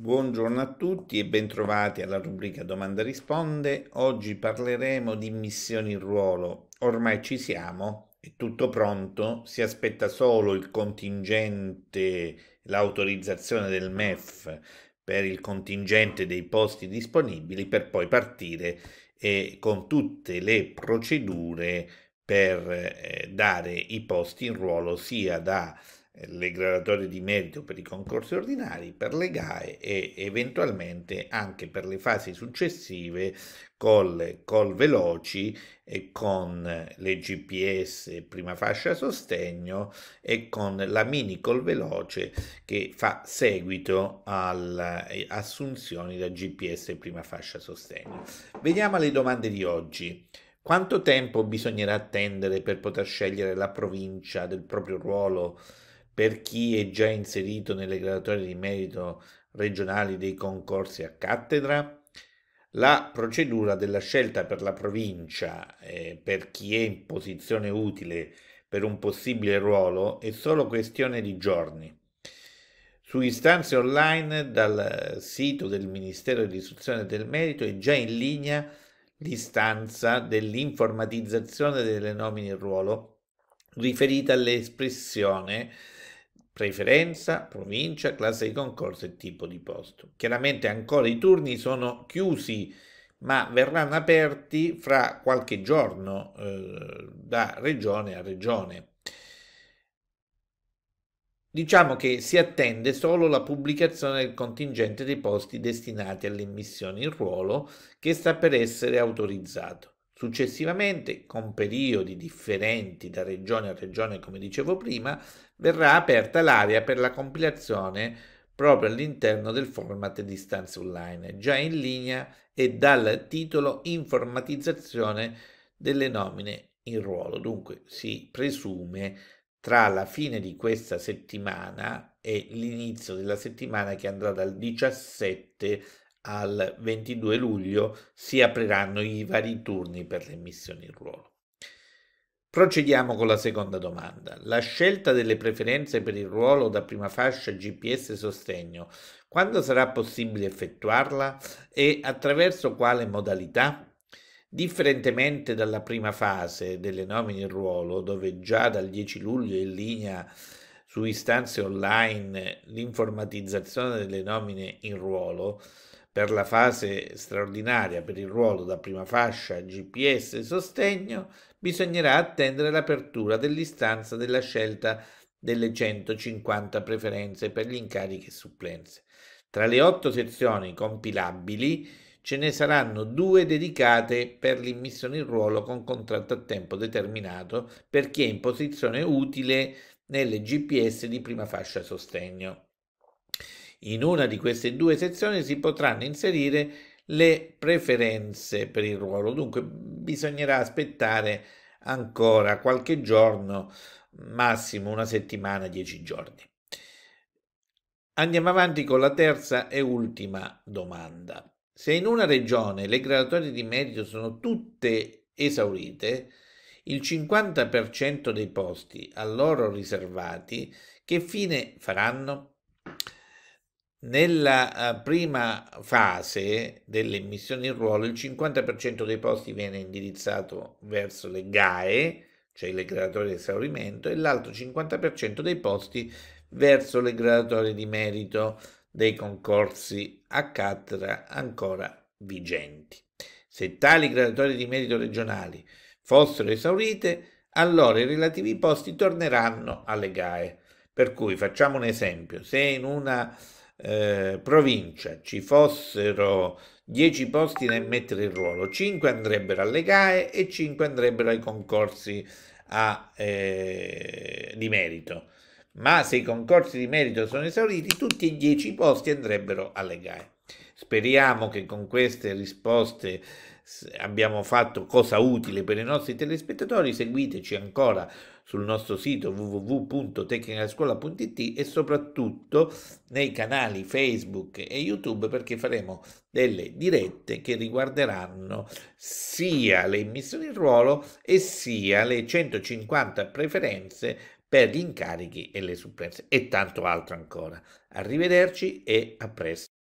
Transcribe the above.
Buongiorno a tutti e bentrovati alla rubrica Domanda Risponde. Oggi parleremo di missioni in ruolo. Ormai ci siamo, è tutto pronto, si aspetta solo il contingente, l'autorizzazione del MEF per il contingente dei posti disponibili per poi partire eh, con tutte le procedure per eh, dare i posti in ruolo sia da eh, le graduatorie di merito per i concorsi ordinari, per le GAE e eventualmente anche per le fasi successive col, col Veloci e con le GPS prima fascia sostegno e con la mini col Veloce che fa seguito alle assunzioni da GPS prima fascia sostegno. Veniamo alle domande di oggi. Quanto tempo bisognerà attendere per poter scegliere la provincia del proprio ruolo? per chi è già inserito nelle graduatorie di merito regionali dei concorsi a cattedra, la procedura della scelta per la provincia eh, per chi è in posizione utile per un possibile ruolo è solo questione di giorni. Su istanze online dal sito del Ministero dell'Istruzione del Merito è già in linea l'istanza dell'informatizzazione delle nomine in ruolo riferita all'espressione preferenza, provincia, classe di concorso e tipo di posto. Chiaramente ancora i turni sono chiusi, ma verranno aperti fra qualche giorno eh, da regione a regione. Diciamo che si attende solo la pubblicazione del contingente dei posti destinati alle immissioni in ruolo che sta per essere autorizzato. Successivamente, con periodi differenti da regione a regione, come dicevo prima, verrà aperta l'area per la compilazione proprio all'interno del format di stanze online, già in linea e dal titolo informatizzazione delle nomine in ruolo. Dunque si presume tra la fine di questa settimana e l'inizio della settimana che andrà dal 17 al 22 luglio si apriranno i vari turni per le missioni in ruolo. Procediamo con la seconda domanda. La scelta delle preferenze per il ruolo da prima fascia GPS sostegno, quando sarà possibile effettuarla e attraverso quale modalità? Differentemente dalla prima fase delle nomine in ruolo, dove già dal 10 luglio è in linea su istanze online l'informatizzazione delle nomine in ruolo, per la fase straordinaria per il ruolo da prima fascia GPS sostegno bisognerà attendere l'apertura dell'istanza della scelta delle 150 preferenze per gli incarichi e supplenze. Tra le otto sezioni compilabili ce ne saranno due dedicate per l'immissione in ruolo con contratto a tempo determinato per chi è in posizione utile nelle GPS di prima fascia sostegno. In una di queste due sezioni si potranno inserire le preferenze per il ruolo, dunque bisognerà aspettare ancora qualche giorno, massimo una settimana, dieci giorni. Andiamo avanti con la terza e ultima domanda. Se in una regione le graduatorie di merito sono tutte esaurite, il 50% dei posti a loro riservati che fine faranno? Nella eh, prima fase delle missioni in ruolo il 50% dei posti viene indirizzato verso le GAE, cioè le gradatorie di esaurimento, e l'altro 50% dei posti verso le gradatorie di merito dei concorsi a cattedra ancora vigenti. Se tali gradatorie di merito regionali fossero esaurite, allora i relativi posti torneranno alle GAE. Per cui facciamo un esempio, se in una eh, provincia ci fossero 10 posti nel mettere il ruolo, 5 andrebbero alle GAE e 5 andrebbero ai concorsi a, eh, di merito. Ma se i concorsi di merito sono esauriti, tutti e 10 posti andrebbero alle GAE. Speriamo che con queste risposte abbiamo fatto cosa utile per i nostri telespettatori. Seguiteci ancora sul nostro sito www.tecnicascuola.it e soprattutto nei canali Facebook e YouTube perché faremo delle dirette che riguarderanno sia le immissioni in ruolo e sia le 150 preferenze per gli incarichi e le supplenze e tanto altro ancora. Arrivederci e a presto.